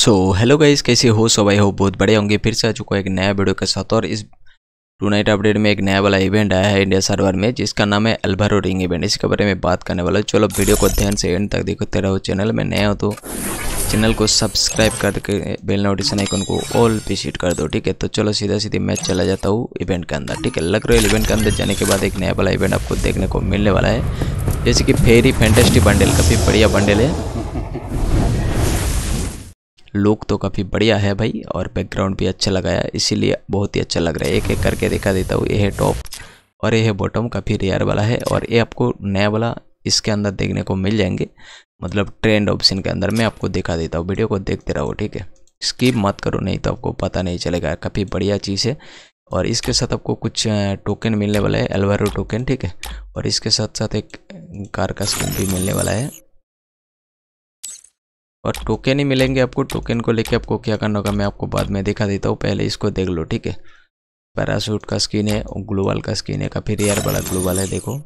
so hello guys कैसे हो सब आई हो बहुत बड़े होंगे फिर से आ चुका एक नया वीडियो के साथ और इस टू नाइट अपडेट में एक नया वाला इवेंट आया है इंडिया सर्वर में जिसका नाम है अल्बारो रिंग इवेंट इसके बारे में बात करने वाला चलो वीडियो को ध्यान से एंड तक देखते रहो चैनल में नया हो तो चैनल को सब्सक्राइब करके बेल नोटिफिकेशन आइकन को ऑल पे कर दो ठीक है तो चलो सीधा सीधे मैं चला जाता हूँ इवेंट के अंदर ठीक है लग रहा है इवेंट के अंदर जाने के बाद एक नया वाला इवेंट आपको देखने को मिलने वाला है जैसे कि फेरी फैंटेस्टी बंडल काफ़ी बढ़िया बंडल है लुक तो काफ़ी बढ़िया है भाई और बैकग्राउंड भी अच्छा लगाया इसीलिए बहुत ही अच्छा लग रहा है एक एक करके दिखा देता हूँ ये है टॉप और ये है बॉटम काफ़ी रेयर वाला है और ये आपको नया वाला इसके अंदर देखने को मिल जाएंगे मतलब ट्रेंड ऑप्शन के अंदर मैं आपको दिखा देता हूँ वीडियो को देखते रहो ठीक है स्किप मत करो नहीं तो आपको पता नहीं चलेगा काफ़ी बढ़िया चीज़ है और इसके साथ आपको कुछ टोकन मिलने वाला है एलवारो टोकन ठीक है और इसके साथ साथ एक कार का स्किन भी मिलने वाला है और टोकन ही मिलेंगे आपको टोकन को लेके आपको क्या करना होगा मैं आपको बाद में दिखा देता हूँ पहले इसको देख लो ठीक है पैरासूट का स्किन है और ग्लोबल का स्किन है काफ़ी रेयर वाला ग्लोबल है देखो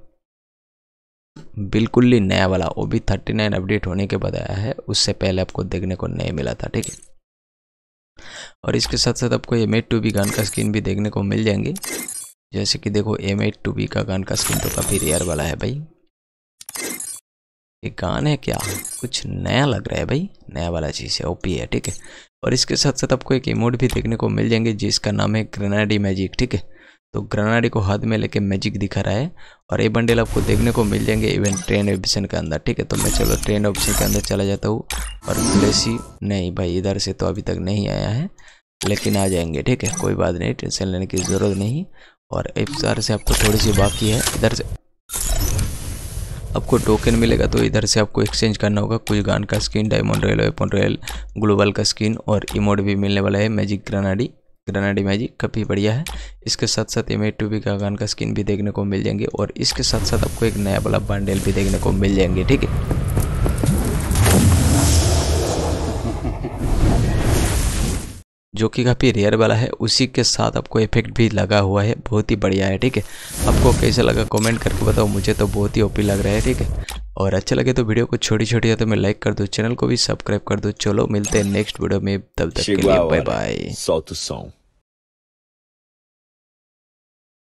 बिल्कुल ही नया वाला वो भी थर्टी नाइन अपडेट होने के बाद आया है उससे पहले आपको देखने को नहीं मिला था ठीक है और इसके साथ साथ आपको M eight two B gun का स्किन भी देखने को मिल जाएंगे जैसे कि देखो एम एट टू बी का गन का स्किन तो काफ़ी रेयर वाला है भाई ये गाने क्या कुछ नया लग रहा है भाई नया वाला चीज़ है ओपी है ठीक है और इसके साथ साथ आपको एक इमोट भी देखने को मिल जाएंगे जिसका नाम है ग्रेनाडी मैजिक ठीक है तो ग्रेनाडी को हाथ में लेके मैजिक दिखा रहा है और ये बंडल आपको देखने को मिल जाएंगे इवन ट्रेन ऑप्शन के अंदर ठीक है तो मैं चलो ट्रेन ऑप्शन के अंदर चला जाता हूँ और ग्लेसी नहीं भाई इधर से तो अभी तक नहीं आया है लेकिन आ जाएंगे ठीक है कोई बात नहीं टेंशन लेने की ज़रूरत नहीं और एफ से आपको थोड़ी सी बाकी है इधर से आपको टोकन मिलेगा तो इधर से आपको एक्सचेंज करना होगा कुछ गान का skin diamond royal weapon royal global का स्किन और इमोड भी मिलने वाला है मैजिक ग्रनाडी ग्रनाडी मैजिक काफ़ी बढ़िया है इसके साथ साथ एम टू का गान का स्किन भी देखने को मिल जाएंगे और इसके साथ साथ आपको एक नया वाला बंडल भी देखने को मिल जाएंगे ठीक है जो कि काफ़ी रेयर वाला है उसी के साथ आपको इफेक्ट भी लगा हुआ है बहुत ही बढ़िया है ठीक है आपको कैसा लगा कमेंट करके बताओ मुझे तो बहुत ही ओपी लग रहा है ठीक है और अच्छा लगे तो वीडियो को छोटी छोटी है तो मैं लाइक कर दो चैनल को भी सब्सक्राइब कर दो चलो मिलते हैं नेक्स्ट वीडियो में तब तक के लिए बाय बाय